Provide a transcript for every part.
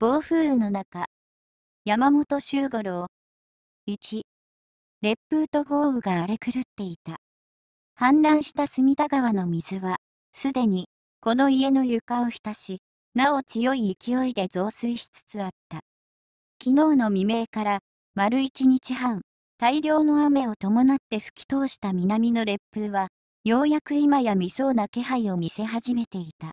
暴風雨の中、山本周五郎。1、烈風と豪雨が荒れ狂っていた。氾濫した隅田川の水は、すでに、この家の床を浸し、なお強い勢いで増水しつつあった。昨日の未明から、丸一日半、大量の雨を伴って吹き通した南の烈風は、ようやく今や見そうな気配を見せ始めていた。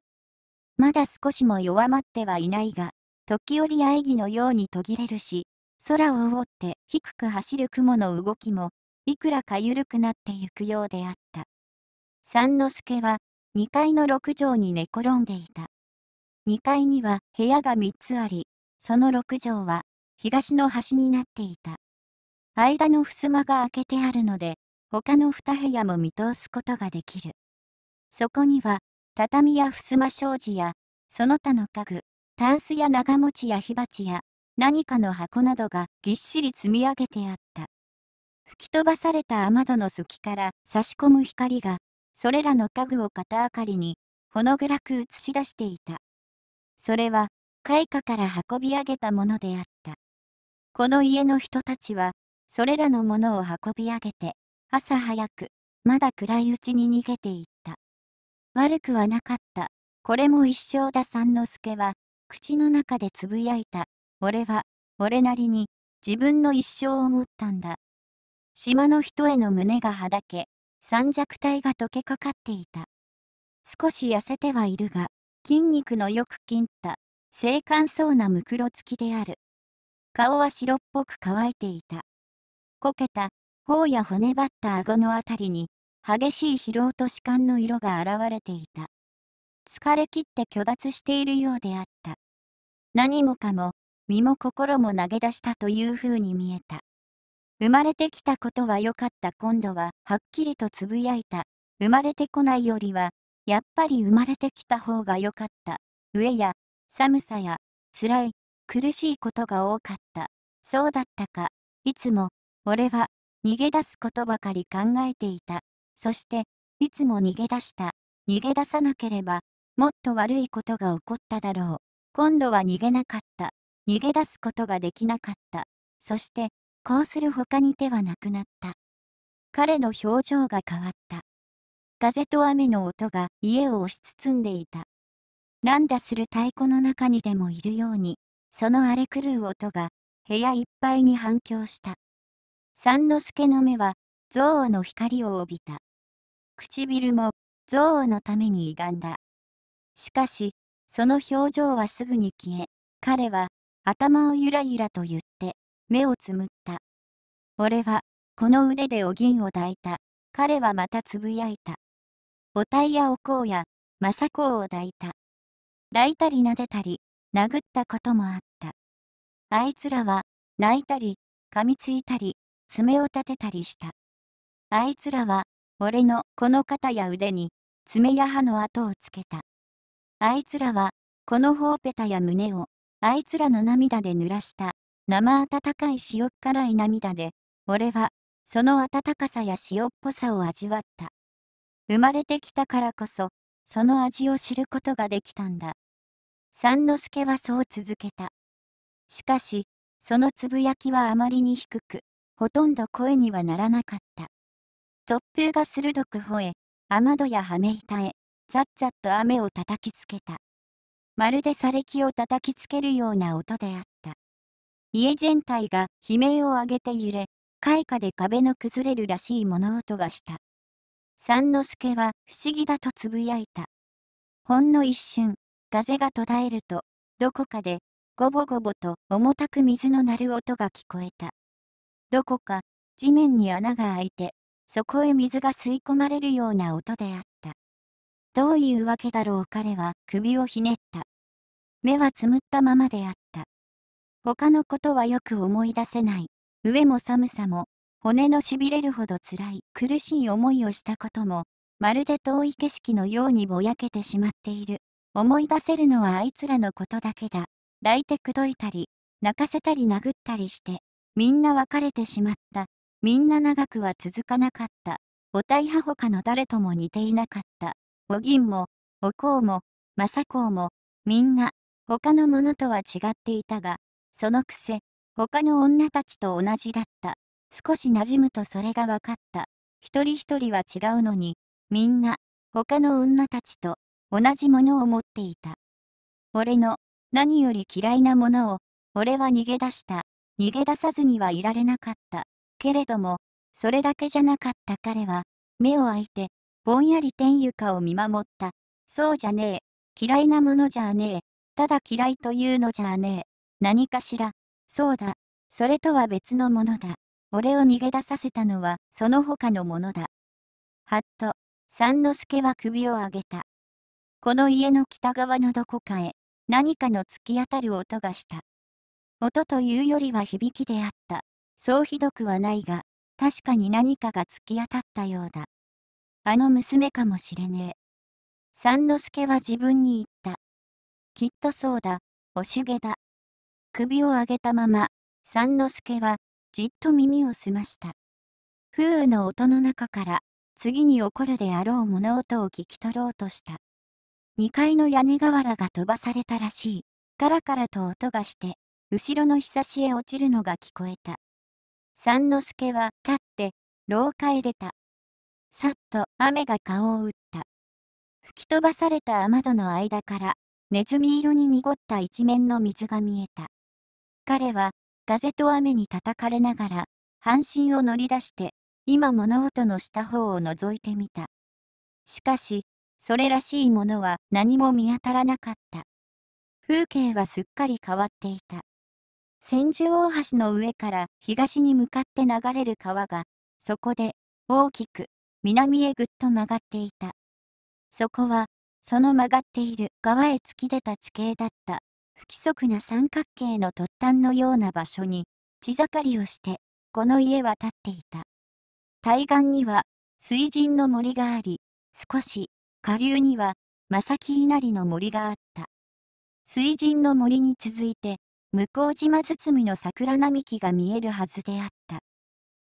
まだ少しも弱まってはいないが、時折喘ぎのように途切れるし、空を覆って低く走る雲の動きも、いくらか緩くなってゆくようであった。三之助は、2階の6畳に寝転んでいた。2階には部屋が3つあり、その6畳は、東の端になっていた。間の襖が開けてあるので、他の2部屋も見通すことができる。そこには、畳や襖障子や、その他の家具、タンスや長持ちや火鉢や何かの箱などがぎっしり積み上げてあった。吹き飛ばされた雨戸の隙から差し込む光が、それらの家具を肩あかりに、ほの暗く映し出していた。それは、開花から運び上げたものであった。この家の人たちは、それらのものを運び上げて、朝早く、まだ暗いうちに逃げていった。悪くはなかった。これも一生田三之助は、口の中でつぶやいた。俺は、俺なりに、自分の一生を持ったんだ。島の人への胸がはだけ、三弱体が溶けかかっていた。少し痩せてはいるが、筋肉のよく切った、精悍そうなむくろつきである。顔は白っぽく乾いていた。こけた、頬や骨ばった顎のあたりに、激しい疲労と弛緩の色が現れていた。疲れ切って虚脱しているようであった。何もかも、身も心も投げ出したというふうに見えた。生まれてきたことは良かった今度ははっきりとつぶやいた。生まれてこないよりは、やっぱり生まれてきた方が良かった。上や、寒さや、辛い、苦しいことが多かった。そうだったか。いつも、俺は、逃げ出すことばかり考えていた。そして、いつも逃げ出した。逃げ出さなければ、もっと悪いことが起こっただろう。今度は逃げなかった。逃げ出すことができなかった。そして、こうする他に手はなくなった。彼の表情が変わった。風と雨の音が家を押し包んでいた。乱打する太鼓の中にでもいるように、その荒れ狂う音が部屋いっぱいに反響した。三之助の目は憎悪の光を帯びた。唇も憎悪のために歪んだ。しかし、その表情はすぐに消え、彼は頭をゆらゆらと言って、目をつむった。俺は、この腕でお銀を抱いた。彼はまたつぶやいた。おたいやおこうや、まさこうを抱いた。抱いたり撫でたり、殴ったこともあった。あいつらは、泣いたり、噛みついたり、爪を立てたりした。あいつらは、俺のこの肩や腕に、爪や歯の跡をつけた。あいつらは、この頬ペタや胸を、あいつらの涙で濡らした、生温かい塩っ辛い涙で、俺は、その温かさや塩っぽさを味わった。生まれてきたからこそ、その味を知ることができたんだ。三之助はそう続けた。しかし、そのつぶやきはあまりに低く、ほとんど声にはならなかった。突風が鋭く吠え、雨戸や羽目板へ、ざっざっと雨を叩きつけた。まるで砂礫を叩きつけるような音であった。家全体が悲鳴を上げて揺れ、開花で壁の崩れるらしい物音がした。三之助は不思議だとつぶやいた。ほんの一瞬、風が途絶えると、どこかで、ごぼごぼと重たく水の鳴る音が聞こえた。どこか、地面に穴が開いて、そこへ水が吸い込まれるような音であった。どういうわけだろう彼は首をひねった。目はつむったままであった。他のことはよく思い出せない。上も寒さも、骨のしびれるほどつらい苦しい思いをしたことも、まるで遠い景色のようにぼやけてしまっている。思い出せるのはあいつらのことだけだ。抱いて口説いたり、泣かせたり殴ったりして、みんな別れてしまった。みんな長くは続かなかった。おたいは他の誰とも似ていなかった。お銀も、おこうも、政公も、みんな、他の者とは違っていたが、そのくせ、他の女たちと同じだった。少し馴染むとそれが分かった。一人一人は違うのに、みんな、他の女たちと、同じものを持っていた。俺の、何より嫌いなものを、俺は逃げ出した。逃げ出さずにはいられなかった。けれども、それだけじゃなかった彼は、目を開いて、ぼんやり天かを見守った。そうじゃねえ。嫌いなものじゃねえ。ただ嫌いというのじゃねえ。何かしら。そうだ。それとは別のものだ。俺を逃げ出させたのはその他のものだ。はっと、三之助は首を上げた。この家の北側のどこかへ、何かの突き当たる音がした。音というよりは響きであった。そうひどくはないが、確かに何かが突き当たったようだ。あの娘かもしれねえ。三之助は自分に言った。きっとそうだ、おしげだ。首を上げたまま、三之助は、じっと耳を澄ました。風雨の音の中から、次に起こるであろう物音を聞き取ろうとした。2階の屋根瓦が飛ばされたらしい。カラカラと音がして、後ろのひさしへ落ちるのが聞こえた。三之助は立って、廊下へ出た。さっと雨が顔を打った。吹き飛ばされた雨戸の間から、ネズミ色に濁った一面の水が見えた。彼は、風と雨に叩かれながら、半身を乗り出して、今物音のした方を覗いてみた。しかし、それらしいものは何も見当たらなかった。風景はすっかり変わっていた。千住大橋の上から東に向かって流れる川が、そこで大きく南へぐっと曲がっていた。そこは、その曲がっている川へ突き出た地形だった、不規則な三角形の突端のような場所に、地盛りをして、この家は建っていた。対岸には、水神の森があり、少し、下流には、正木稲荷の森があった。水神の森に続いて、向島包みの桜並木が見えるはずであった。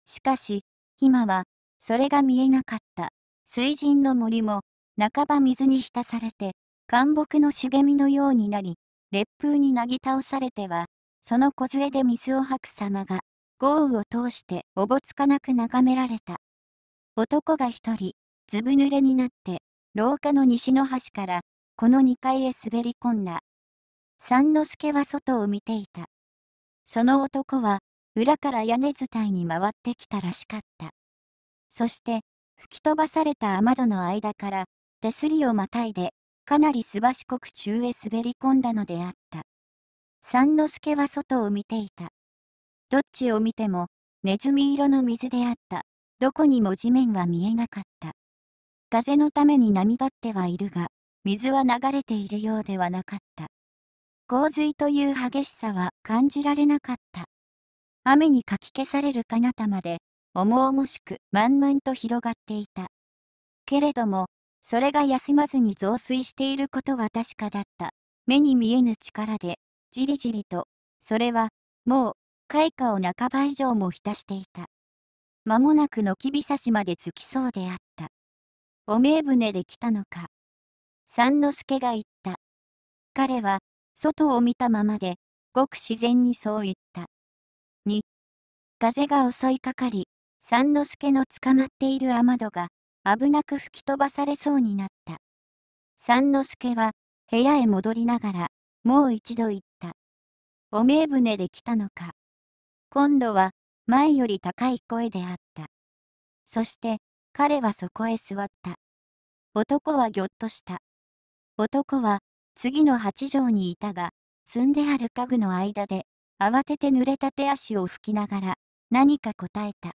しかし、今は、それが見えなかった。水神の森も、半ば水に浸されて、干木の茂みのようになり、烈風になぎ倒されては、その梢で水を吐く様が、豪雨を通しておぼつかなく眺められた。男が一人、ずぶ濡れになって、廊下の西の端から、この2階へ滑り込んだ。三之助は外を見ていた。その男は、裏から屋根伝いに回ってきたらしかった。そして吹き飛ばされた雨戸の間から手すりをまたいでかなりすばしこく中へ滑り込んだのであった三之助は外を見ていたどっちを見てもネズミ色の水であったどこにも地面は見えなかった風のために波立ってはいるが水は流れているようではなかった洪水という激しさは感じられなかった雨にかき消される彼方まで重々しく満々と広がっていた。けれども、それが休まずに増水していることは確かだった。目に見えぬ力で、じりじりと、それは、もう、開花を半ば以上も浸していた。間もなくのきびさしまで着きそうであった。おめえ船で来たのか。三之助が言った。彼は、外を見たままで、ごく自然にそう言った。に、風が襲いかかり、三之助の捕まっている雨戸が危なく吹き飛ばされそうになった。三之助は部屋へ戻りながら、もう一度言った。おめえ船で来たのか。今度は前より高い声であった。そして彼はそこへ座った。男はぎょっとした。男は次の八畳にいたが、積んである家具の間で慌てて濡れた手足を拭きながら何か答えた。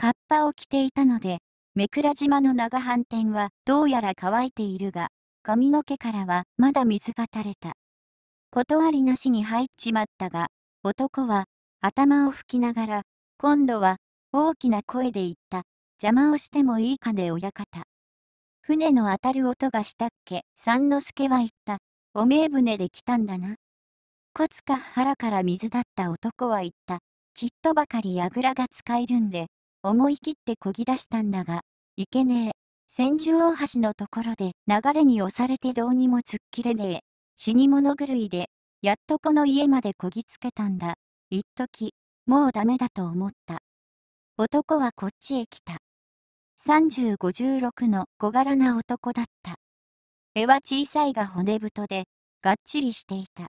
カッパを着ていたので、目倉島の長反転はどうやら乾いているが、髪の毛からはまだ水が垂れた。断りなしに入っちまったが、男は頭を拭きながら、今度は大きな声で言った。邪魔をしてもいいかね親方。船の当たる音がしたっけ三之助は言った。おめえ船で来たんだな。コツか腹から水だった男は言った。ちっとばかりやぐらが使えるんで、思い切って漕ぎ出したんだが、いけねえ。千住大橋のところで流れに押されてどうにも突っ切れねえ。死に物狂いで、やっとこの家までこぎつけたんだ。一時、もうダメだと思った。男はこっちへ来た。三十五十六の小柄な男だった。絵は小さいが骨太で、がっちりしていた。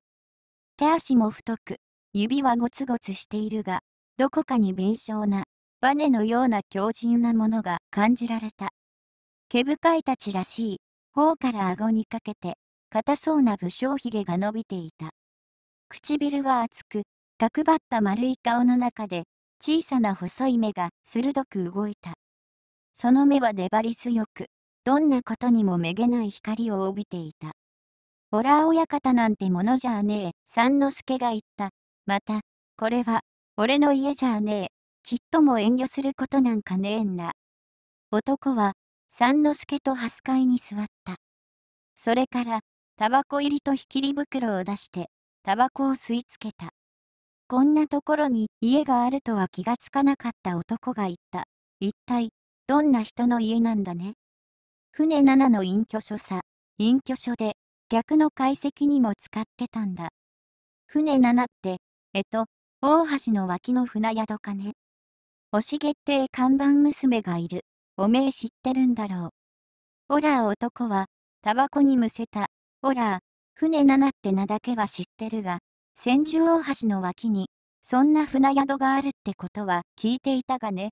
手足も太く、指はゴツゴツしているが、どこかに敏捷な、バネのような強靭なものが感じられた。毛深いたちらしい、頬から顎にかけて、硬そうな武将髭が伸びていた。唇は厚く、角ばった丸い顔の中で、小さな細い目が鋭く動いた。その目は粘り強く、どんなことにもめげない光を帯びていた。ホラー親方なんてものじゃねえ、三之助が言った。また、これは、俺の家じゃねえ、ちっとも遠慮することなんかねえんな。男は、三之助と蓮イに座った。それから、タバコ入りとひきり袋を出して、タバコを吸い付けた。こんなところに家があるとは気がつかなかった男が言った。一体、どんな人の家なんだね。船7の隠居所さ、隠居所で、逆の解析にも使ってたんだ。船7って、えと、大橋の脇の船宿かね。おしって看板娘がいる。おめえ知ってるんだろう。オラ男は、タバコにむせた。オラ船七って名だけは知ってるが、千住大橋の脇に、そんな船宿があるってことは聞いていたがね。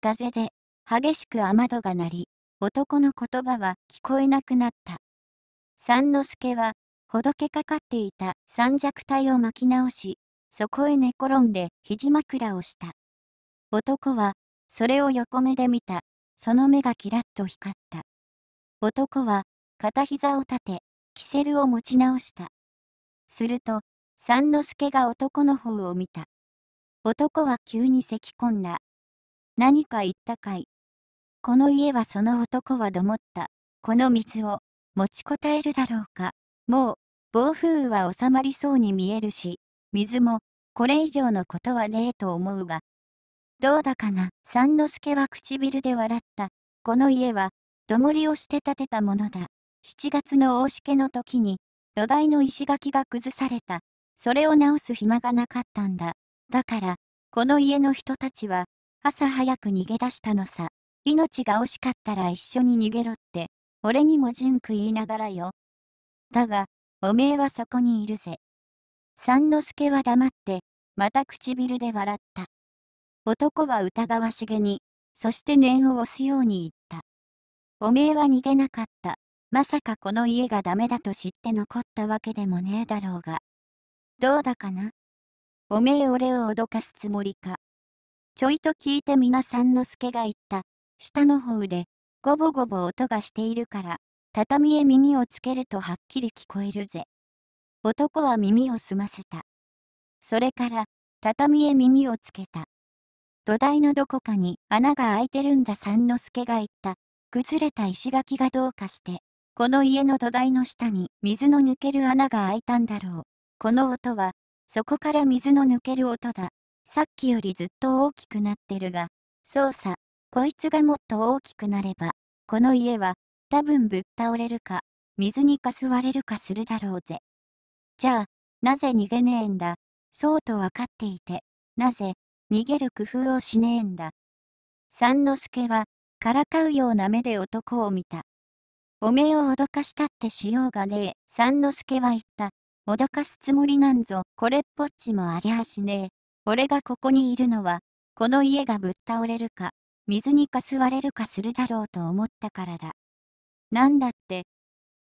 風で、激しく雨戸が鳴り、男の言葉は聞こえなくなった。三之助は、ほどけかかっていた三弱体を巻き直し、そこへ寝転んで肘枕をした。男は、それを横目で見た。その目がキラッと光った。男は、片膝を立て、キセルを持ち直した。すると、三之助が男の方を見た。男は急に咳き込んだ。何か言ったかい。この家はその男はどもった。この水を、持ちこたえるだろうか。もう、暴風雨は収まりそうに見えるし、水も、これ以上のことはねえと思うが、どうだかな、三之助は唇で笑った。この家は、どもりをして建てたものだ。7月の大しけの時に、土台の石垣が崩された。それを直す暇がなかったんだ。だから、この家の人たちは、朝早く逃げ出したのさ。命が惜しかったら一緒に逃げろって、俺にも純く言いながらよ。だが、おめえはそこにいるぜ。三之助は黙って、また唇で笑った。男は疑わしげに、そして念を押すように言った。おめえは逃げなかった。まさかこの家がダメだと知って残ったわけでもねえだろうが。どうだかなおめえ俺を脅かすつもりか。ちょいと聞いてみな三之助が言った。下の方で、ごぼごぼ音がしているから、畳へ耳をつけるとはっきり聞こえるぜ。男は耳を澄ませた。それから、畳へ耳をつけた。土台のどこかに穴が開いてるんだ三之助が言った。崩れた石垣がどうかして、この家の土台の下に水の抜ける穴が開いたんだろう。この音は、そこから水の抜ける音だ。さっきよりずっと大きくなってるが、そうさ、こいつがもっと大きくなれば、この家は、多分ぶっ倒れるか、水にかすわれるかするだろうぜ。じゃあ、なぜ逃げねえんだ、そうとわかっていて、なぜ、逃げる工夫をしねえんだ。三之助は、からかうような目で男を見た。おめえを脅かしたってしようがねえ、三之助は言った。脅かすつもりなんぞ、これっぽっちもありゃしねえ。俺がここにいるのは、この家がぶっ倒れるか、水にかすわれるかするだろうと思ったからだ。なんだって、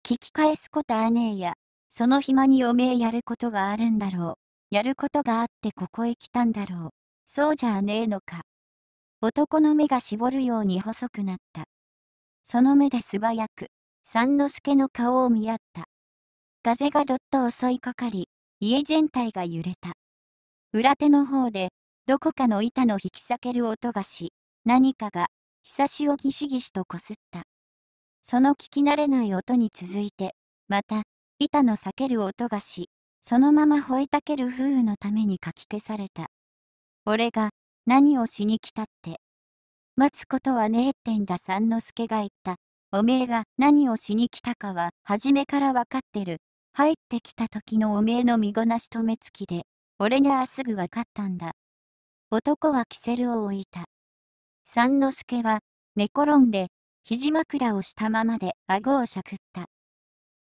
聞き返すことあねえや、その暇におめえやることがあるんだろう。やることがあってここへ来たんだろう。そうじゃねえのか。男の目が絞るように細くなった。その目で素早く、三之助の顔を見合った。風がどっと襲いかかり、家全体が揺れた。裏手の方で、どこかの板の引き裂ける音がし、何かが、ひさしをギシギシとこすった。その聞き慣れない音に続いて、また、板の裂ける音がし、そのまま吠えたける風雨のためにかき消された。俺が何をしに来たって。待つことはねえってんだ三之助が言った。おめえが何をしに来たかは初めからわかってる。入ってきた時のおめえの身ごなし止めつきで、俺にゃあすぐわかったんだ。男はキセルを置いた。三之助は寝転んで肘枕をしたままで顎をしゃくった。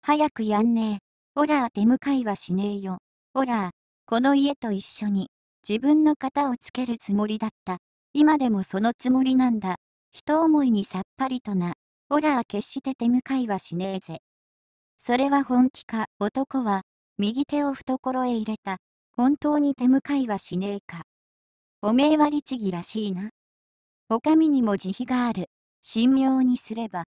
早くやんねえ。オラー出迎えはしねえよ。オラー、この家と一緒に。自分の型をつけるつもりだった。今でもそのつもりなんだ。人思いにさっぱりとな。オラは決して手向かいはしねえぜ。それは本気か。男は、右手を懐へ入れた。本当に手向かいはしねえか。おめえは律儀らしいな。お上にも慈悲がある。神妙にすれば。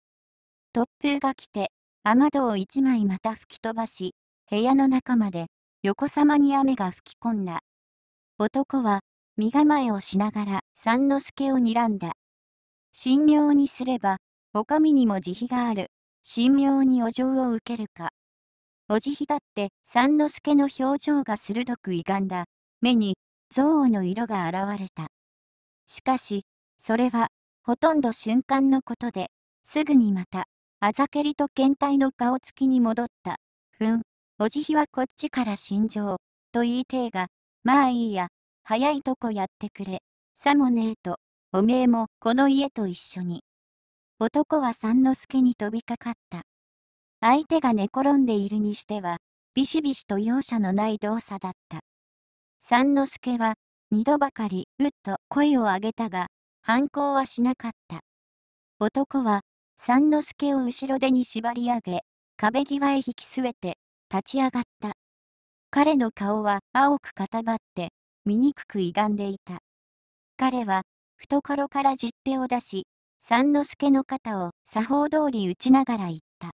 突風が来て、雨戸を一枚また吹き飛ばし、部屋の中まで、横さまに雨が吹き込んだ。男は、身構えをしながら三之助を睨んだ。神妙にすれば、お上にも慈悲がある。神妙にお嬢を受けるか。お慈悲だって三之助の表情が鋭く歪んだ。目に、憎悪の色が現れた。しかし、それは、ほとんど瞬間のことで、すぐにまた、あざけりと検体の顔つきに戻った。ふん、お慈悲はこっちから心情、と言いてえが、まあいいや、早いとこやってくれ。さもねえと、おめえもこの家と一緒に。男は三之助に飛びかかった。相手が寝転んでいるにしては、ビシビシと容赦のない動作だった。三之助は、二度ばかり、うっと声を上げたが、反抗はしなかった。男は、三之助を後ろ手に縛り上げ、壁際へ引き据えて、立ち上がった。彼の顔は青く固まって、醜く歪んでいた。彼は、懐から十手を出し、三之助の肩を作法通り打ちながら言った。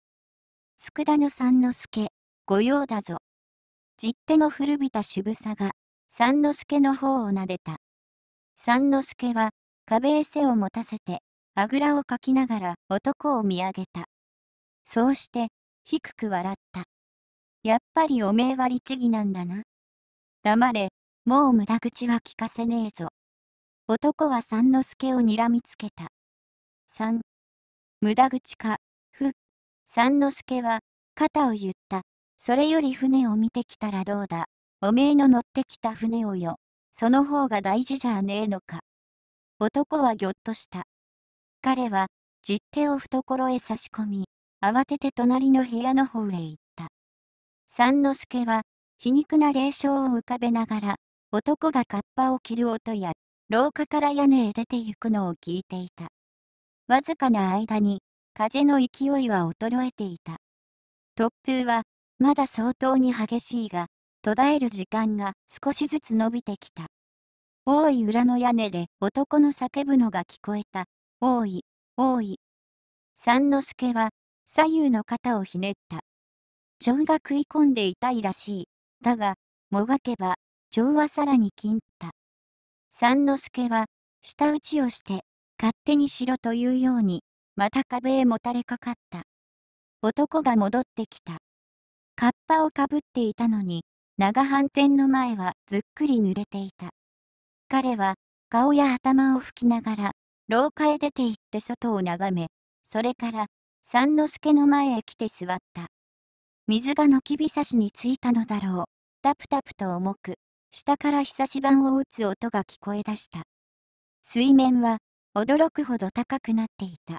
佃の三之助、御用だぞ。十手の古びた渋さが、三之助の方を撫でた。三之助は、壁へ背を持たせて、あぐらをかきながら男を見上げた。そうして、低く笑った。やっぱりおめえは律儀なんだな。黙れ、もう無駄口は聞かせねえぞ。男は三之助を睨みつけた。三、無駄口か、ふ、三之助は、肩を言った。それより船を見てきたらどうだ。おめえの乗ってきた船をよ。その方が大事じゃねえのか。男はぎょっとした。彼は、実手を懐へ差し込み、慌てて隣の部屋の方へ行った。三之助は、皮肉な霊障を浮かべながら、男がカッパを着る音や、廊下から屋根へ出て行くのを聞いていた。わずかな間に、風の勢いは衰えていた。突風は、まだ相当に激しいが、途絶える時間が少しずつ伸びてきた。大い裏の屋根で男の叫ぶのが聞こえた。大い、大い。三之助は、左右の肩をひねった。ジが食い込んでいたいらしい。だが、もがけば、腸はさらに金た。三之助は、舌打ちをして、勝手にしろというように、また壁へもたれかかった。男が戻ってきた。カッパをかぶっていたのに、長半天の前はずっくり濡れていた。彼は、顔や頭を拭きながら、廊下へ出て行って外を眺め、それから、三之助の前へ来て座った。水が軒びさしについたのだろう。タプタプと重く、下からひさし板を打つ音が聞こえ出した。水面は、驚くほど高くなっていた。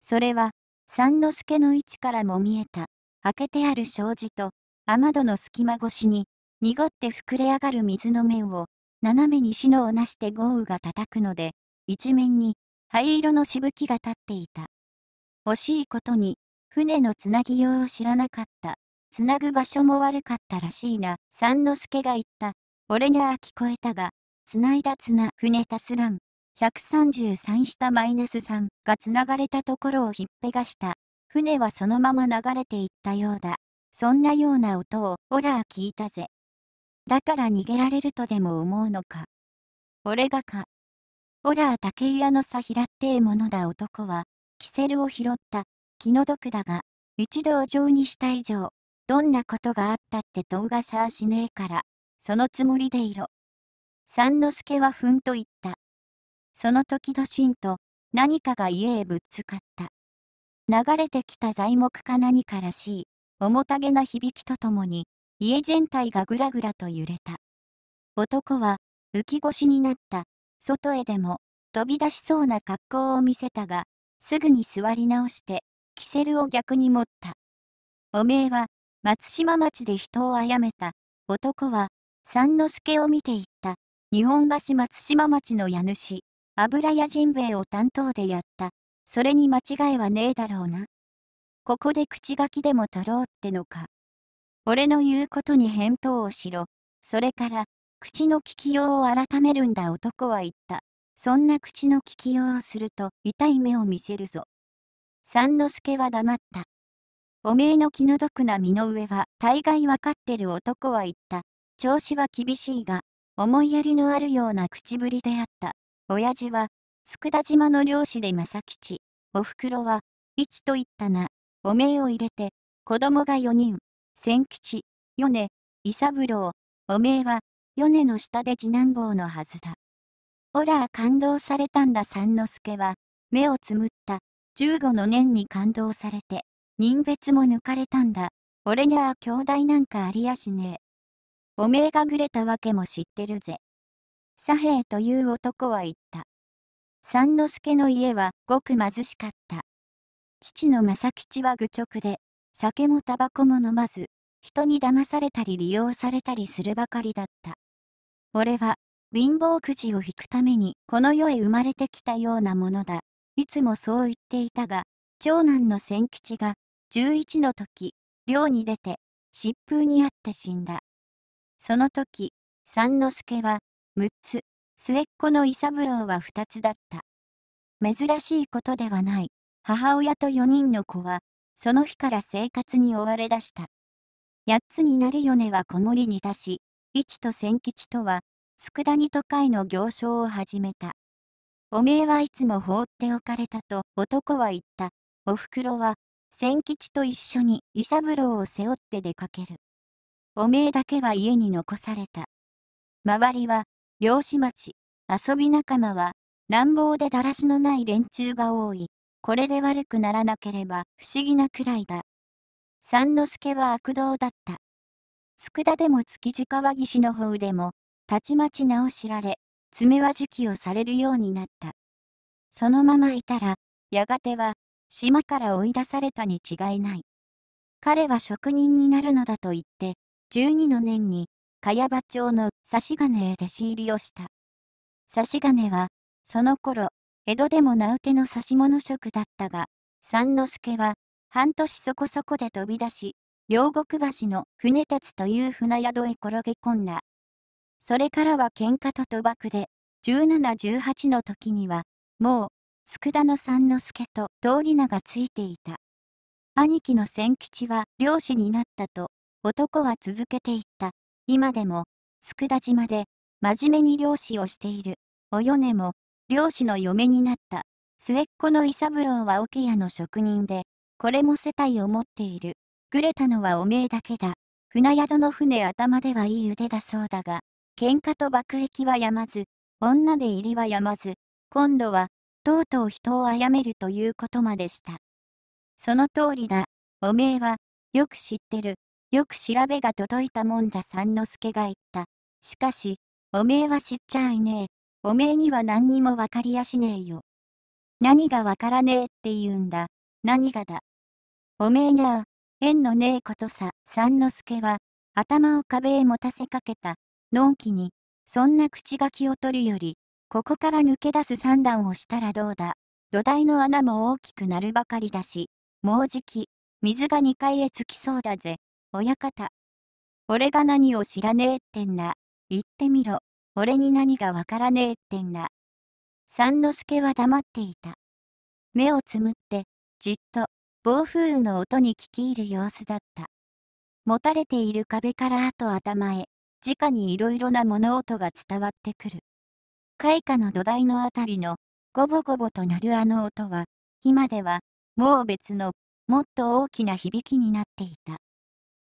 それは、三之助の位置からも見えた、開けてある障子と、雨戸の隙間越しに、濁って膨れ上がる水の面を、斜めにのをなして豪雨が叩くので、一面に、灰色のしぶきが立っていた。惜しいことに、船のつなぎようを知らなかった。つなぐ場所も悪かったらしいな。三之助が言った。俺にゃあ聞こえたが、つないだ綱、船たすらん。133下マイナス3がつながれたところをひっぺがした。船はそのまま流れていったようだ。そんなような音を、オラー聞いたぜ。だから逃げられるとでも思うのか。俺がか。オラー竹屋のさ平ってえものだ男は、キセルを拾った。気の毒だが、一度お嬢にした以上、どんなことがあったって遠がしゃあしねえから、そのつもりでいろ。三之助はふんと言った。その時どしんと何かが家へぶっつかった。流れてきた材木か何からしい、重たげな響きとともに、家全体がぐらぐらと揺れた。男は、浮き腰になった、外へでも、飛び出しそうな格好を見せたが、すぐに座り直して、キセルを逆に持った。おめえは、松島町で人を殺めた。男は、三之助を見ていった。日本橋松島町の家主、油屋甚兵衛を担当でやった。それに間違いはねえだろうな。ここで口書きでも取ろうってのか。俺の言うことに返答をしろ。それから、口の利きようを改めるんだ男は言った。そんな口の利きようをすると痛い目を見せるぞ。三之助は黙った。おめえの気の毒な身の上は大概わかってる男は言った。調子は厳しいが、思いやりのあるような口ぶりであった。親父は、佃島の漁師で正吉。おふくろは、一と言ったな。おめえを入れて、子供が4人。千吉、米、伊三郎、おめえは、米の下で次男坊のはずだ。オラー感動されたんだ三之助は、目をつむった。15の年に感動されて、人別も抜かれたんだ。俺にゃあ兄弟なんかありやしねえ。おめえがぐれたわけも知ってるぜ。左平という男は言った。三之助の家はごく貧しかった。父の正吉は愚直で、酒もタバコも飲まず、人に騙されたり利用されたりするばかりだった。俺は、貧乏くじを引くためにこの世へ生まれてきたようなものだ。いつもそう言っていたが、長男の千吉が、11の時、漁に出て、疾風にあって死んだ。その時、三之助は、6つ、末っ子の伊三郎は2つだった。珍しいことではない、母親と4人の子は、その日から生活に追われだした。8つになる米は子守に出し、一と千吉とは、佃煮都会の行商を始めた。おめえはいつも放っておかれたと男は言った。おふくろは、千吉と一緒に伊三郎を背負って出かける。おめえだけは家に残された。周りは、漁師町、遊び仲間は、乱暴でだらしのない連中が多い。これで悪くならなければ不思議なくらいだ。三之助は悪道だった。佃でも築地川岸の方でも、たちまち名を知られ、爪は磁気をされるようになった。そのままいたら、やがては、島から追い出されたに違いない。彼は職人になるのだと言って、12の年に、茅場町の差し金へ弟子入りをした。差し金は、その頃、江戸でも名うての指物職だったが、三之助は、半年そこそこで飛び出し、両国橋の船鉄という船宿へ転げ込んだ。それからは喧嘩と賭博で、17、18の時には、もう、田の三之助と通り名がついていた。兄貴の千吉は漁師になったと、男は続けていった。今でも、田島で、真面目に漁師をしている。お米も、漁師の嫁になった。末っ子の伊三郎は桶屋の職人で、これも世帯を持っている。ぐれたのはおめえだけだ。船宿の船頭ではいい腕だそうだが、喧嘩と爆撃はやまず、女で入りはやまず、今度は、とうとう人を殺めるということまでした。その通りだ、おめえは、よく知ってる、よく調べが届いたもんだ三之助が言った。しかし、おめえは知っちゃいねえ。おめえには何にもわかりやしねえよ。何がわからねえって言うんだ。何がだ。おめえにゃあ、縁のねえことさ。三之助は、頭を壁へ持たせかけた。のんきに、そんな口書きを取るより、ここから抜け出す算段をしたらどうだ。土台の穴も大きくなるばかりだし、もうじき、水が2階へ着きそうだぜ。親方。俺が何を知らねえってんな。言ってみろ。俺に何がわからねえってんな。三之助は黙っていた。目をつむって、じっと、暴風雨の音に聞き入る様子だった。持たれている壁からあと頭へ、直にいろいろな物音が伝わってくる。開花の土台のあたりの、ごぼごぼとなるあの音は、今では、もう別の、もっと大きな響きになっていた。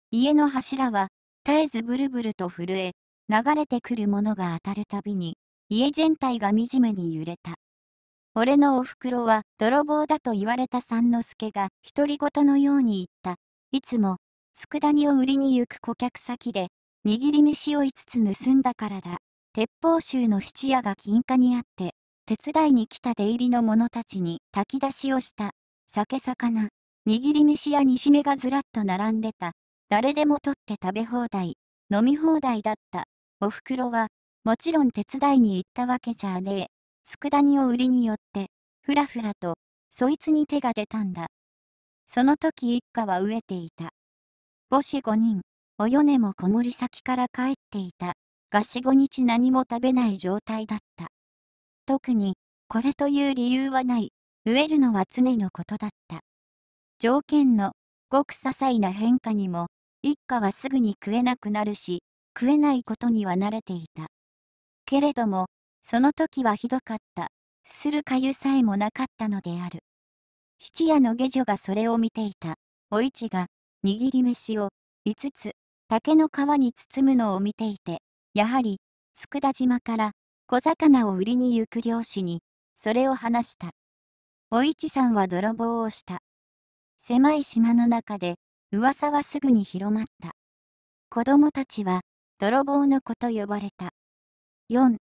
家の柱は、絶えずブルブルと震え、流れてくるものが当たるたびに、家全体が惨めに揺れた。俺のお袋は泥棒だと言われた三之助が独り言のように言った。いつも、佃煮を売りに行く顧客先で、握り飯を5つ盗んだからだ。鉄砲州の質屋が金貨にあって、手伝いに来た出入りの者たちに炊き出しをした。酒魚、握り飯や煮しめがずらっと並んでた。誰でも取って食べ放題、飲み放題だった。お袋は、もちろん手伝いに行ったわけじゃねえ。佃煮を売りによって、ふらふらと、そいつに手が出たんだ。その時一家は飢えていた。母子5人、およねも小森先から帰っていたが四五日何も食べない状態だった。特に、これという理由はない、飢えるのは常のことだった。条件の、ごく些細な変化にも、一家はすぐに食えなくなるし、食えないことには慣れていた。けれども、その時はひどかった、すするかゆさえもなかったのである。七夜の下女がそれを見ていた、お市が、握り飯を、五つ、竹の皮に包むのを見ていて、やはり、佃島から小魚を売りに行く漁師に、それを話した。お市さんは泥棒をした。狭い島の中で、噂はすぐに広まった。子供たちは、泥棒の子と呼ばれた。4.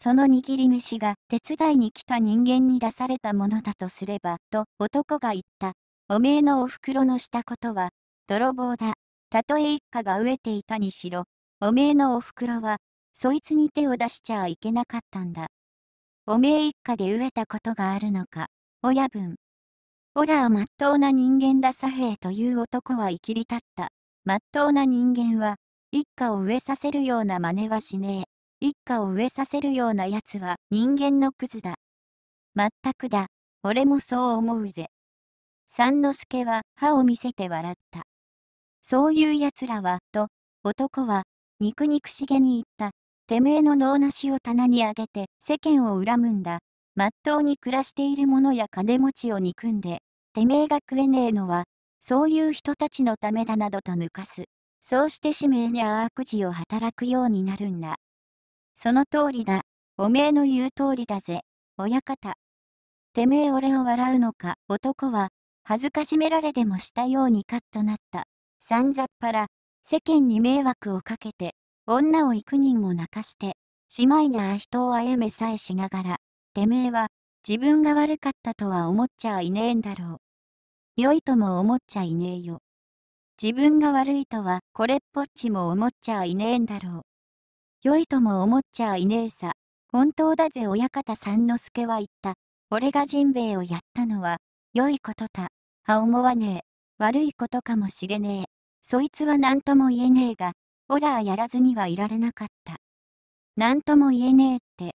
その握り飯が手伝いに来た人間に出されたものだとすれば、と男が言った。おめえのお袋のしたことは、泥棒だ。たとえ一家が飢えていたにしろ、おめえのお袋は、そいつに手を出しちゃいけなかったんだ。おめえ一家で飢えたことがあるのか、親分。オラはまっとうな人間だ左衛という男は生きり立った。まっとうな人間は、一家を飢えさせるような真似はしねえ。一家を飢えさせるような奴は人間のクズだ。まったくだ、俺もそう思うぜ。三之助は歯を見せて笑った。そういう奴らは、と、男は、肉肉しげに言った。てめえの脳なしを棚にあげて、世間を恨むんだ。まっとうに暮らしている者や金持ちを憎んで、てめえが食えねえのは、そういう人たちのためだなどと抜かす。そうして使命にあ悪事を働くようになるんだ。その通りだ。おめえの言う通りだぜ、親方。てめえ俺を笑うのか、男は、恥ずかしめられでもしたようにカッとなった。さんざっぱら、世間に迷惑をかけて、女を幾人も泣かして、姉妹が人を殺めさえしながら、てめえは、自分が悪かったとは思っちゃいねえんだろう。良いとも思っちゃいねえよ。自分が悪いとはこれっぽっちも思っちゃいねえんだろう。良いとも思っちゃいねえさ。本当だぜ親方三之助は言った。俺がジンベエをやったのは、良いことだ。は思わねえ。悪いことかもしれねえ。そいつは何とも言えねえが、オラーやらずにはいられなかった。何とも言えねえって。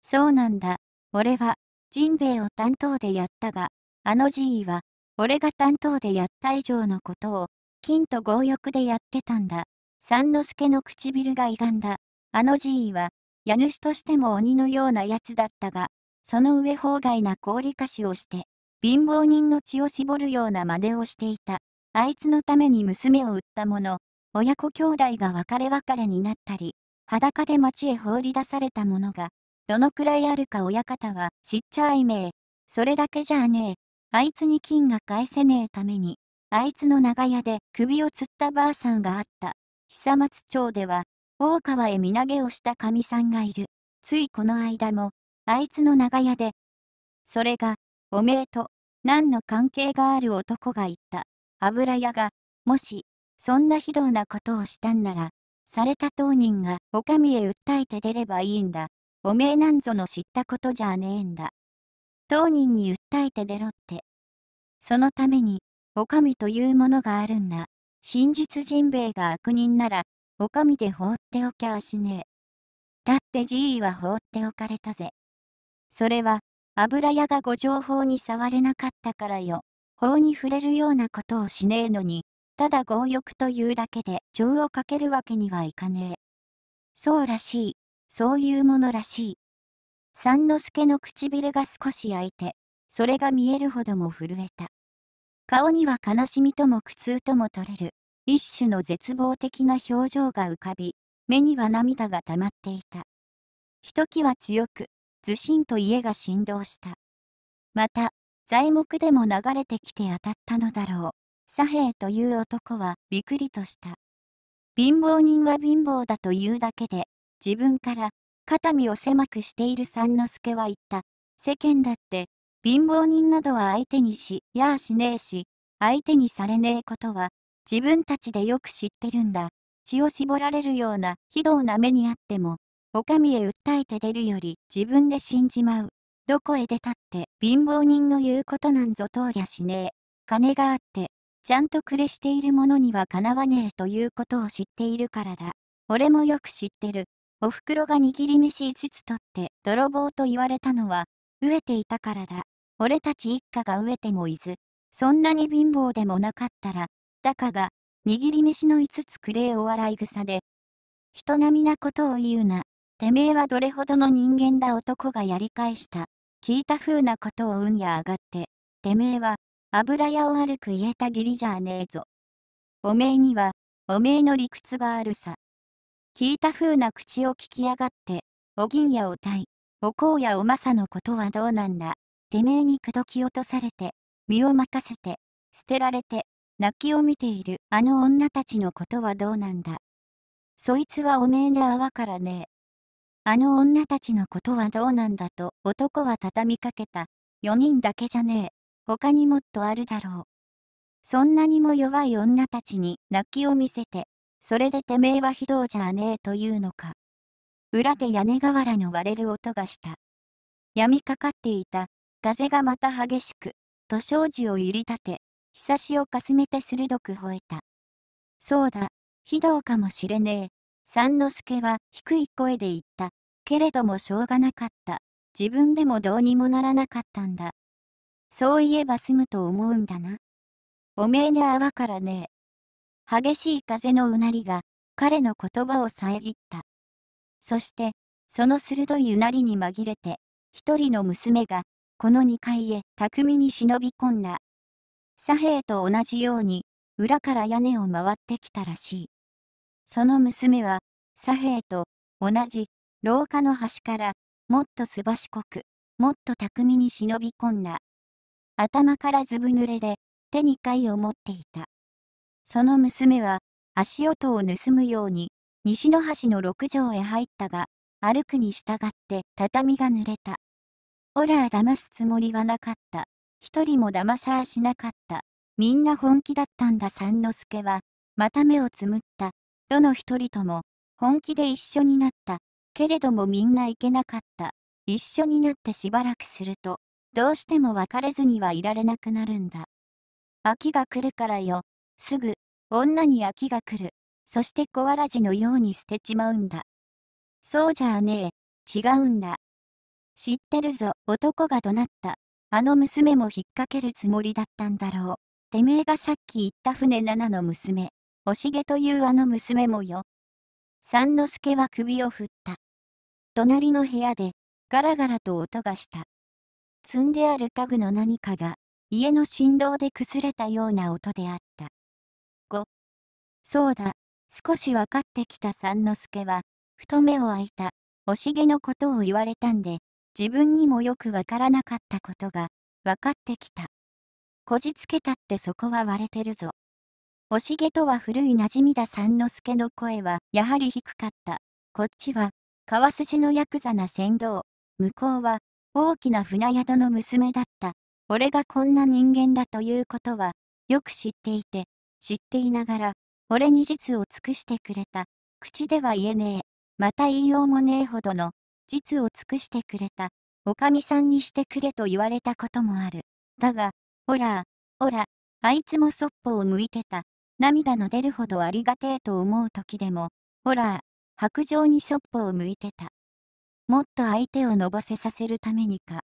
そうなんだ、俺は、ジンベエを担当でやったが、あのじいは、俺が担当でやった以上のことを、金と強欲でやってたんだ。三之助の唇が歪んだ。あのじいは、家主としても鬼のようなやつだったが、その上法外な氷菓子をして、貧乏人の血を絞るような真似をしていた。あいつのために娘を売ったもの、親子兄弟が別れ別れになったり、裸で町へ放り出されたものが、どのくらいあるか親方は知っちゃいめえ。それだけじゃあねえ。あいつに金が返せねえために、あいつの長屋で首を吊ったばあさんがあった。久松町では、大川へ身投げをしたかみさんがいる。ついこの間も、あいつの長屋で。それが、おめえと、何の関係がある男が言った。油屋が、もし、そんな非道なことをしたんなら、された当人が、お上へ訴えて出ればいいんだ。おめえなんぞの知ったことじゃねえんだ。当人に訴えて出ろって。そのために、お上というものがあるんだ。真実人兵衛が悪人なら、お上で放っておきゃあしねえ。だってじいは放っておかれたぜ。それは、油屋がご情報に触れなかったからよ。法に触れるようなことをしねえのに、ただ強欲というだけで情をかけるわけにはいかねえ。そうらしい。そういうものらしい。三之助の唇が少し開いて、それが見えるほども震えた。顔には悲しみとも苦痛とも取れる、一種の絶望的な表情が浮かび、目には涙が溜まっていた。ひときわ強く、ずしんと家が振動した。また、材木でも流れてきて当たったのだろう。左平という男はびくりとした。貧乏人は貧乏だというだけで、自分から肩身を狭くしている三之助は言った。世間だって、貧乏人などは相手にし、やあしねえし、相手にされねえことは、自分たちでよく知ってるんだ。血を絞られるような非道な目にあっても、おみへ訴えて出るより自分で死んじまう。どこへ出たって貧乏人の言うことなんぞ通りゃしねえ。金があって、ちゃんと暮れしている者にはかなわねえということを知っているからだ。俺もよく知ってる。お袋が握り飯5つ取って泥棒と言われたのは、飢えていたからだ。俺たち一家が飢えてもいず、そんなに貧乏でもなかったら、たかが、握り飯の5つくれえお笑い草で、人並みなことを言うな。てめえはどれほどの人間だ男がやり返した。聞いた風なことをうんや上がって、てめえは、油屋を悪く言えた義理じゃねえぞ。おめえには、おめえの理屈があるさ。聞いた風な口を聞きやがって、お銀やおい。お香やおまさのことはどうなんだ。てめえに口説き落とされて、身を任せて、捨てられて、泣きを見ているあの女たちのことはどうなんだ。そいつはおめえの泡からねえ。あの女たちのことはどうなんだと男は畳みかけた。4人だけじゃねえ。他にもっとあるだろう。そんなにも弱い女たちに泣きを見せて、それでてめえは非道じゃねえというのか。裏で屋根瓦の割れる音がした。闇かかっていた、風がまた激しく、と障子を揺り立て、ひさしをかすめて鋭く吠えた。そうだ、非道かもしれねえ。三之助は低い声で言った。けれどもしょうがなかった。自分でもどうにもならなかったんだ。そういえば済むと思うんだな。おめえに泡からねえ。激しい風のうなりが、彼の言葉を遮った。そして、その鋭いうなりに紛れて、一人の娘が、この2階へ巧みに忍び込んだ。左平と同じように、裏から屋根を回ってきたらしい。その娘は、左平と同じ廊下の端から、もっとすばしこく、もっと巧みに忍び込んだ。頭からずぶ濡れで、手に貝を持っていた。その娘は、足音を盗むように、西の端の六畳へ入ったが、歩くに従って畳が濡れた。オラー騙すつもりはなかった。一人も騙しゃあしなかった。みんな本気だったんだ三之助は、また目をつむった。どの一人とも、本気で一緒になった。けれどもみんな行けなかった。一緒になってしばらくすると、どうしても別れずにはいられなくなるんだ。秋が来るからよ。すぐ、女に秋が来る。そして小わらじのように捨てちまうんだ。そうじゃあねえ、違うんだ。知ってるぞ、男が怒鳴った。あの娘も引っ掛けるつもりだったんだろう。てめえがさっき言った船7の娘、おしげというあの娘もよ。三之助は首を振った。隣の部屋で、ガラガラと音がした。積んである家具の何かが、家の振動で崩れたような音であった。5、そうだ、少し分かってきた三之助は、ふと目を開いた、おしげのことを言われたんで、自分にもよく分からなかったことが、分かってきた。こじつけたってそこは割れてるぞ。おしげとは古い馴染みだ三之助の声は、やはり低かった。こっちは、川筋のヤクザな船頭、向こうは、大きな船宿の娘だった。俺がこんな人間だということは、よく知っていて、知っていながら、俺に実を尽くしてくれた。口では言えねえ。また言いようもねえほどの、実を尽くしてくれた。おかみさんにしてくれと言われたこともある。だが、ほら、ほら、あいつもそっぽを向いてた。涙の出るほどありがてえと思う時でも、ほら、白状にそっぽを向いてた。もっと相手をのぼせさせるためにか。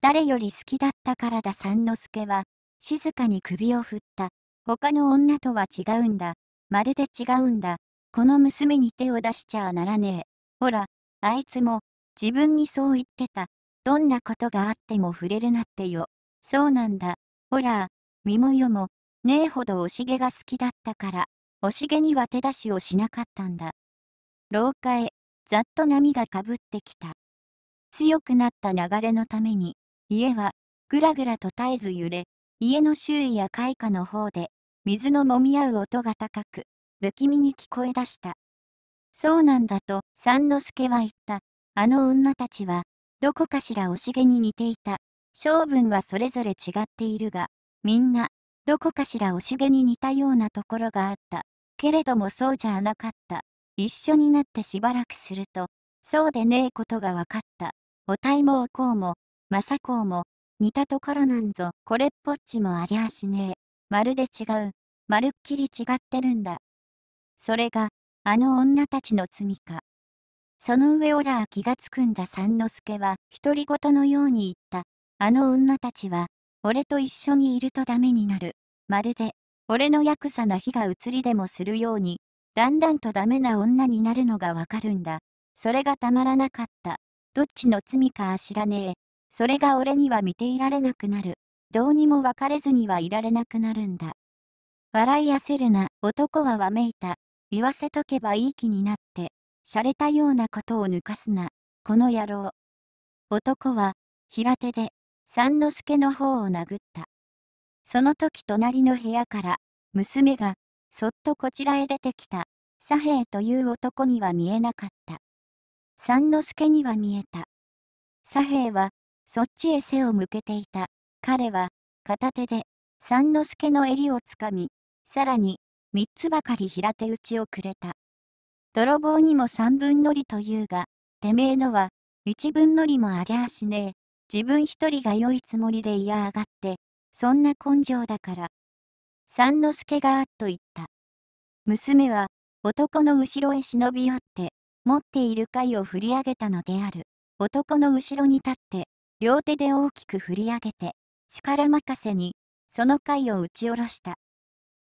誰より好きだったからだ三之助は、静かに首を振った。他の女とは違うんだ。まるで違うんだ。この娘に手を出しちゃならねえ。ほら、あいつも、自分にそう言ってた。どんなことがあっても触れるなってよ。そうなんだ。ほら、身も世も、ねえほどおしげが好きだったから、おしげには手出しをしなかったんだ。廊下へ、ざっと波がかぶってきた。強くなった流れのために、家は、ぐらぐらと絶えず揺れ、家の周囲や開花の方で、水のもみ合う音が高く、不気味に聞こえ出した。そうなんだと、三之助は言った。あの女たちは、どこかしら惜しげに似ていた。性分はそれぞれ違っているが、みんな、どこかしら惜しげに似たようなところがあった。けれどもそうじゃなかった。一緒になってしばらくすると、そうでねえことが分かった。おたいもおこうも、まさこうも、似たところなんぞ、これっぽっちもありゃしねえ。まるで違う。まるっきり違ってるんだ。それが、あの女たちの罪か。その上オラー気がつくんだ三之助は、独り言のように言った。あの女たちは、俺と一緒にいるとダメになる。まるで、俺のヤクザな火が移りでもするように、だんだんとダメな女になるのがわかるんだ。それがたまらなかった。どっちの罪かは知らねえ。それが俺には見ていられなくなる。どうにも別れずにはいられなくなるんだ。笑い焦るな、男はわめいた。言わせとけばいい気になって、洒落たようなことを抜かすな、この野郎。男は、平手で、三之助の方を殴った。その時隣の部屋から、娘が、そっとこちらへ出てきた、左平という男には見えなかった。三之助には見えた。左平は、そっちへ背を向けていた。彼は、片手で、三之助の襟をつかみ、さらに、三つばかり平手打ちをくれた。泥棒にも三分乗りというが、てめえのは、一分乗りもありゃあしねえ。自分一人が良いつもりで嫌上がって、そんな根性だから、三之助が、っと言った。娘は、男の後ろへ忍び寄って、持っている貝を振り上げたのである。男の後ろに立って、両手で大きく振り上げて、力任せに、その貝を打ち下ろした。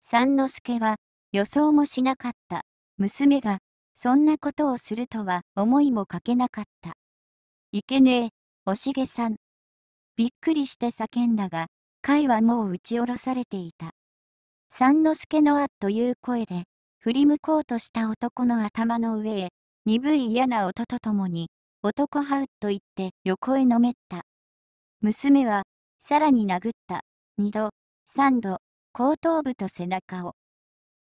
三之助は、予想もしなかった。娘が、そんなことをするとは思いもかけなかった。いけねえ、おしげさん。びっくりして叫んだが、貝はもう打ち下ろされていた。三之助のあという声で、振り向こうとした男の頭の上へ、鈍い嫌な音とともに、男はうっと言って横へのめった。娘は、さらに殴った。二度、三度、後頭部と背中を。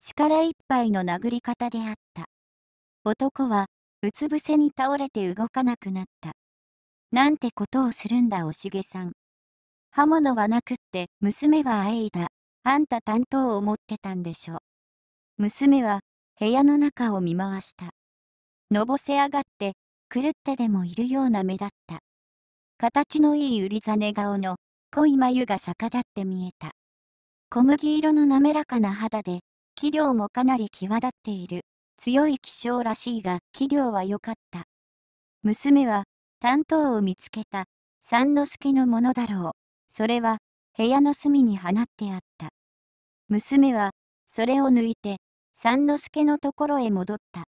力いっぱいの殴り方であった。男は、うつ伏せに倒れて動かなくなった。なんてことをするんだおしげさん。刃物はなくって娘はあえいだ。あんた担当を持ってたんでしょ。娘は部屋の中を見回した。のぼせ上がって、狂ってでもいるような目だった。形のいい売りね顔の濃い眉が逆立って見えた。小麦色の滑らかな肌で、気量もかなり際立っている。強い気性らしいが、気量は良かった。娘は、担当を見つけた、三之助のものだろう。それは、部屋の隅に放ってあった。娘は、それを抜いて、三之助のところへ戻った。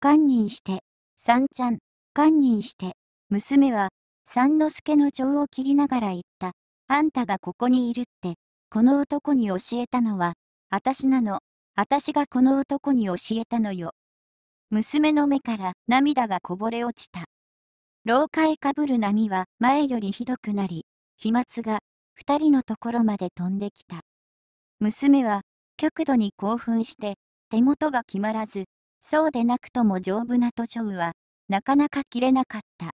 堪忍して、三ちゃん、堪忍して、娘は、三之助の情を切りながら言った。あんたがここにいるって、この男に教えたのは、あたしなの。あたしがこの男に教えたのよ。娘の目から涙がこぼれ落ちた。廊下へかぶる波は前よりひどくなり、飛沫が二人のところまで飛んできた。娘は極度に興奮して手元が決まらず、そうでなくとも丈夫な図書具はなかなか切れなかった。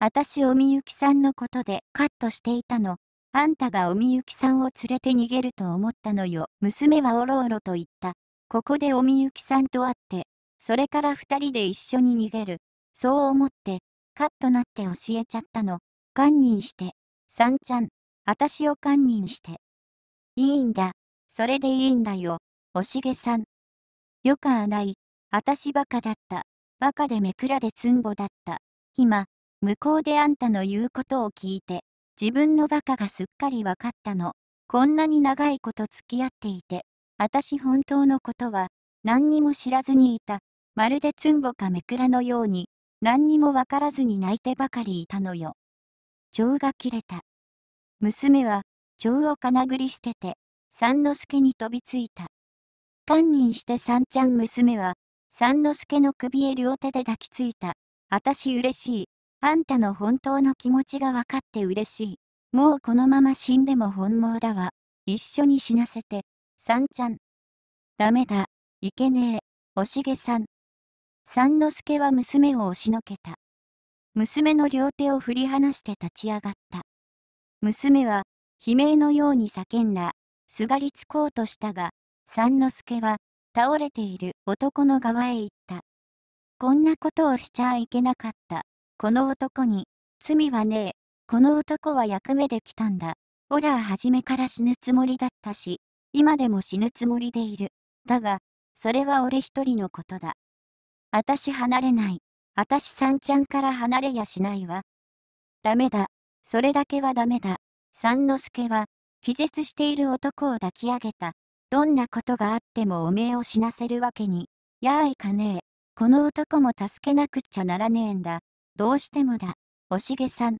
私おみゆきさんのことでカットしていたの。あんたがおみゆきさんを連れて逃げると思ったのよ。娘はおろおろと言った。ここでおみゆきさんと会って、それから二人で一緒に逃げる。そう思って、カッとなって教えちゃったの。堪忍して。さんちゃん、あたしを堪忍して。いいんだ。それでいいんだよ、おしげさん。よかあない、あたしバカだった。バカでめくらでつんぼだった。今、向こうであんたの言うことを聞いて、自分のバカがすっかりわかったの。こんなに長いこと付き合っていて、あたし本当のことは、何にも知らずにいた。まるでつんぼかめくらのように、何にもわからずに泣いてばかりいたのよ。情が切れた。娘は、情をかなぐり捨てて、三之助に飛びついた。堪忍して三ちゃん娘は、三之助の首へ両手で抱きついた。あたし嬉しい。あんたの本当の気持ちが分かって嬉しい。もうこのまま死んでも本望だわ。一緒に死なせて、三ちゃん。ダメだ、いけねえ、おしげさん。三之助は娘を押しのけた。娘の両手を振り離して立ち上がった。娘は、悲鳴のように叫んだ。すがりつこうとしたが、三之助は、倒れている男の側へ行った。こんなことをしちゃいけなかった。この男に、罪はねえ。この男は役目で来たんだ。オラは初めから死ぬつもりだったし、今でも死ぬつもりでいる。だが、それは俺一人のことだ。あたし離れない。あたしさんちゃんから離れやしないわ。ダメだ。それだけはダメだ。三之助は、気絶している男を抱き上げた。どんなことがあってもおめえを死なせるわけに。やあいかねえ。この男も助けなくっちゃならねえんだ。どうしてもだ。おしげさん。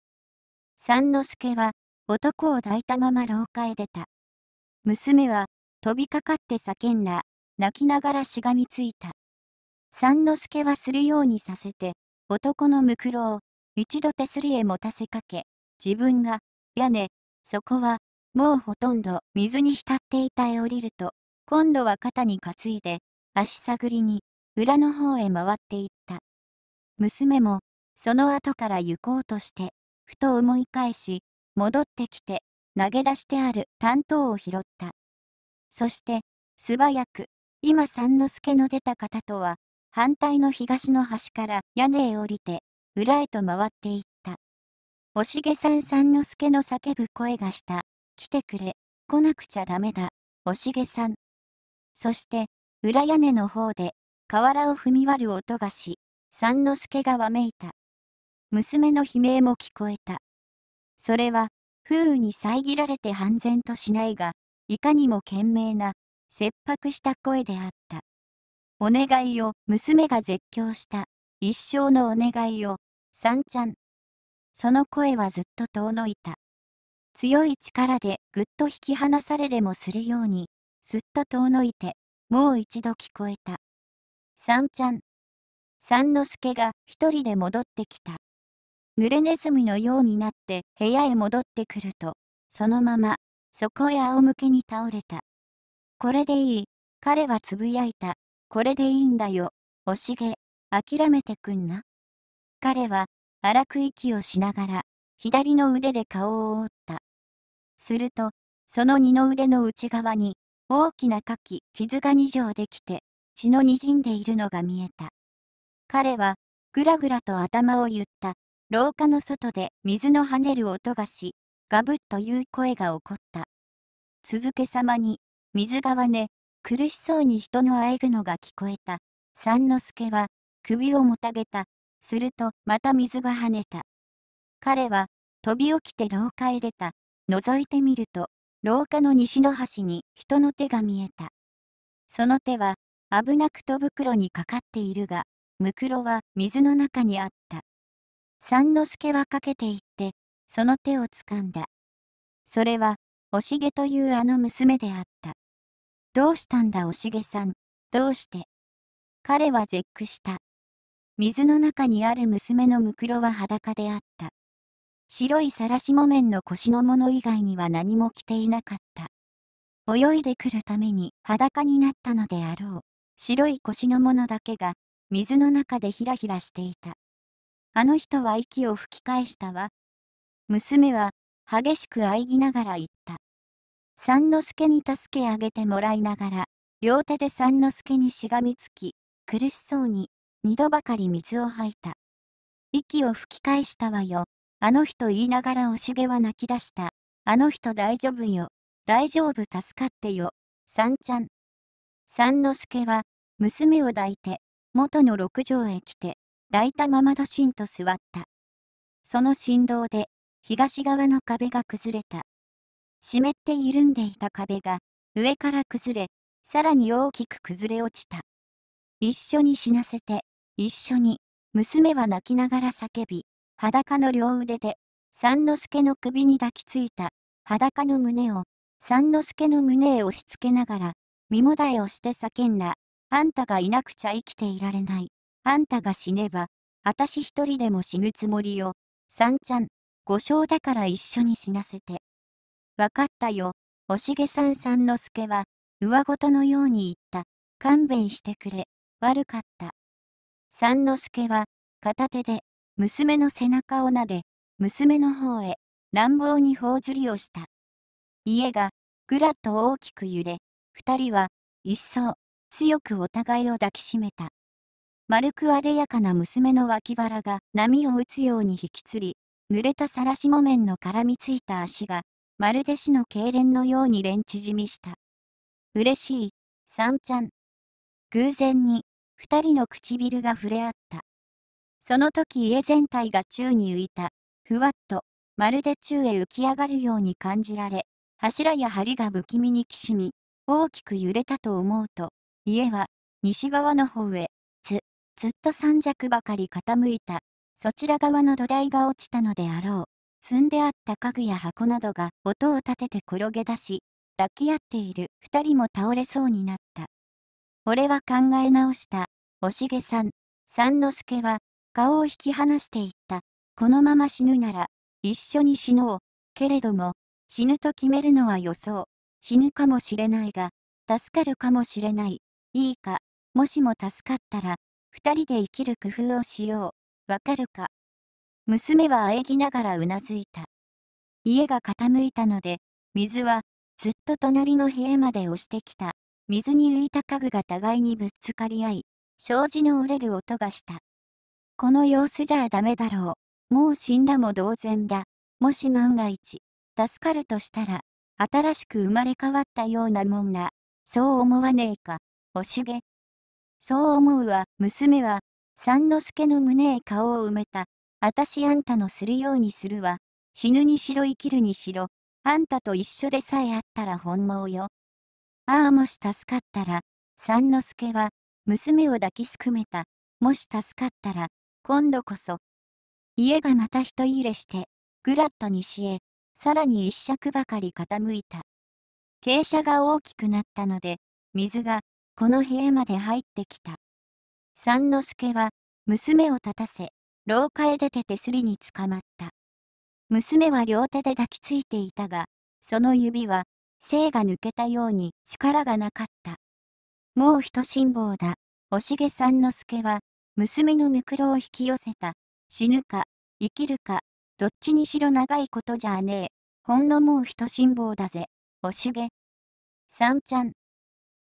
三之助は、男を抱いたまま廊下へ出た。娘は、飛びかかって叫んだ。泣きながらしがみついた。三之助はするようにさせて、男のむくろを、一度手すりへ持たせかけ、自分が、屋根、そこは、もうほとんど水に浸っていたへ降りると、今度は肩に担いで、足探りに、裏の方へ回っていった。娘も、その後から行こうとして、ふと思い返し、戻ってきて、投げ出してある担当を拾った。そして、素早く、今三之助の出た方とは、反対の東の端から屋根へ降りて、裏へと回っていった。おしげさん三之助の叫ぶ声がした。来てくれ、来なくちゃダメだ、おしげさん。そして、裏屋根の方で、瓦を踏み割る音がし、三之助がわめいた。娘の悲鳴も聞こえた。それは、風雨に遮られて半然としないが、いかにも懸命な、切迫した声であった。お願いを、娘が絶叫した。一生のお願いを、三ちゃん。その声はずっと遠のいた。強い力でぐっと引き離されでもするように、すっと遠のいて、もう一度聞こえた。三ちゃん。三之助が一人で戻ってきた。濡れネズミのようになって部屋へ戻ってくると、そのまま、そこへ仰向けに倒れた。これでいい。彼はつぶやいた。これでいいんだよ。おしげ、諦めてくんな。彼は、荒く息をしながら、左の腕で顔を覆った。すると、その二の腕の内側に、大きな火器、傷が二錠できて、血のにじんでいるのが見えた。彼は、ぐらぐらと頭を言った。廊下の外で水の跳ねる音がし、ガブッという声が起こった。続けさまに、水がわね、苦しそうに人のあえぐのが聞こえた。三之助は、首をもたげた。すると、また水が跳ねた。彼は、飛び起きて廊下へ出た。覗いてみると、廊下の西の端に人の手が見えた。その手は、危なく戸袋にかかっているが、むは水の中にあった。三之助はかけていって、その手をつかんだ。それは、おしげというあの娘であった。どうしたんだおしげさん、どうして。彼は絶句した。水の中にある娘のむは裸であった。白い晒し木綿の腰のもの以外には何も着ていなかった。泳いでくるために裸になったのであろう。白い腰のものだけが、水の中でひらひらしていた。あの人は息を吹き返したわ。娘は、激しく喘ぎながら言った。三之助に助けあげてもらいながら、両手で三之助にしがみつき、苦しそうに、二度ばかり水を吐いた。息を吹き返したわよ。あの人言いながらおしげは泣き出した。あの人大丈夫よ。大丈夫助かってよ。三ちゃん。三之助は、娘を抱いて、元の六畳へ来て、抱いたままどしんと座った。その振動で、東側の壁が崩れた。湿って緩んでいた壁が、上から崩れ、さらに大きく崩れ落ちた。一緒に死なせて、一緒に、娘は泣きながら叫び、裸の両腕で、三之助の首に抱きついた、裸の胸を、三之助の胸へ押し付けながら、身もだえをして叫んだ。あんたがいなくちゃ生きていられない。あんたが死ねば、あたし一人でも死ぬつもりよ。三ちゃん、五章だから一緒に死なせて。わかったよ。おしげさん三之助は、上ごとのように言った。勘弁してくれ。悪かった。三之助は、片手で、娘の背中を撫で、娘の方へ乱暴に頬ずりをした。家がぐらっと大きく揺れ、二人は一層強くお互いを抱きしめた。丸くあでやかな娘の脇腹が波を打つように引きつり、濡れたさらし木綿の絡みついた足が、まるで死の痙攣のようにレン縮みした。嬉しい、さんちゃん。偶然に、二人の唇が触れ合った。その時家全体が宙に浮いた。ふわっと、まるで宙へ浮き上がるように感じられ、柱や梁が不気味にきしみ、大きく揺れたと思うと、家は、西側の方へ、つ、ずっと三尺ばかり傾いた。そちら側の土台が落ちたのであろう。積んであった家具や箱などが音を立てて転げ出し、抱き合っている二人も倒れそうになった。俺は考え直した。おしげさん、三之助は顔を引き離していった。このまま死ぬなら、一緒に死のう。けれども、死ぬと決めるのは予想。死ぬかもしれないが、助かるかもしれない。いいか、もしも助かったら、二人で生きる工夫をしよう。わかるか。娘はあえぎながらうなずいた。家が傾いたので、水は、ずっと隣の部屋まで押してきた。水に浮いた家具が互いにぶつかり合い、障子の折れる音がした。この様子じゃダメだろう。もう死んだも同然だ。もし万が一、助かるとしたら、新しく生まれ変わったようなもんだ。そう思わねえか、おしげ。そう思うわ、娘は、三之助の胸へ顔を埋めた。あたしあんたのするようにするわ。死ぬにしろ生きるにしろ、あんたと一緒でさえあったら本望よ。ああもし助かったら、三之助は、娘を抱きすくめた。もし助かったら、今度こそ。家がまた人入れして、グラッと西へ、さらに一尺ばかり傾いた。傾斜が大きくなったので、水が、この部屋まで入ってきた。三之助は、娘を立たせ、廊下へ出て手すりにつかまった。娘は両手で抱きついていたが、その指は、精が抜けたように力がなかった。もう一辛抱だ、おしげ三之助は、娘のムクロを引き寄せた。死ぬか、生きるか、どっちにしろ長いことじゃねえ。ほんのもう人辛抱だぜ。おしげ。さんちゃん。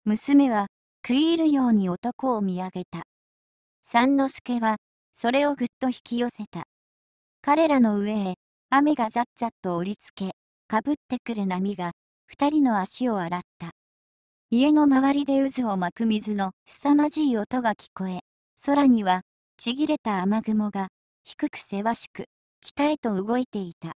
娘は、食い入るように男を見上げた。三之助は、それをぐっと引き寄せた。彼らの上へ、雨がざっざっと降りつけ、かぶってくる波が、二人の足を洗った。家の周りで渦を巻く水の凄まじい音が聞こえ、空にはちぎれた雨雲が低くせわしく北へと動いていた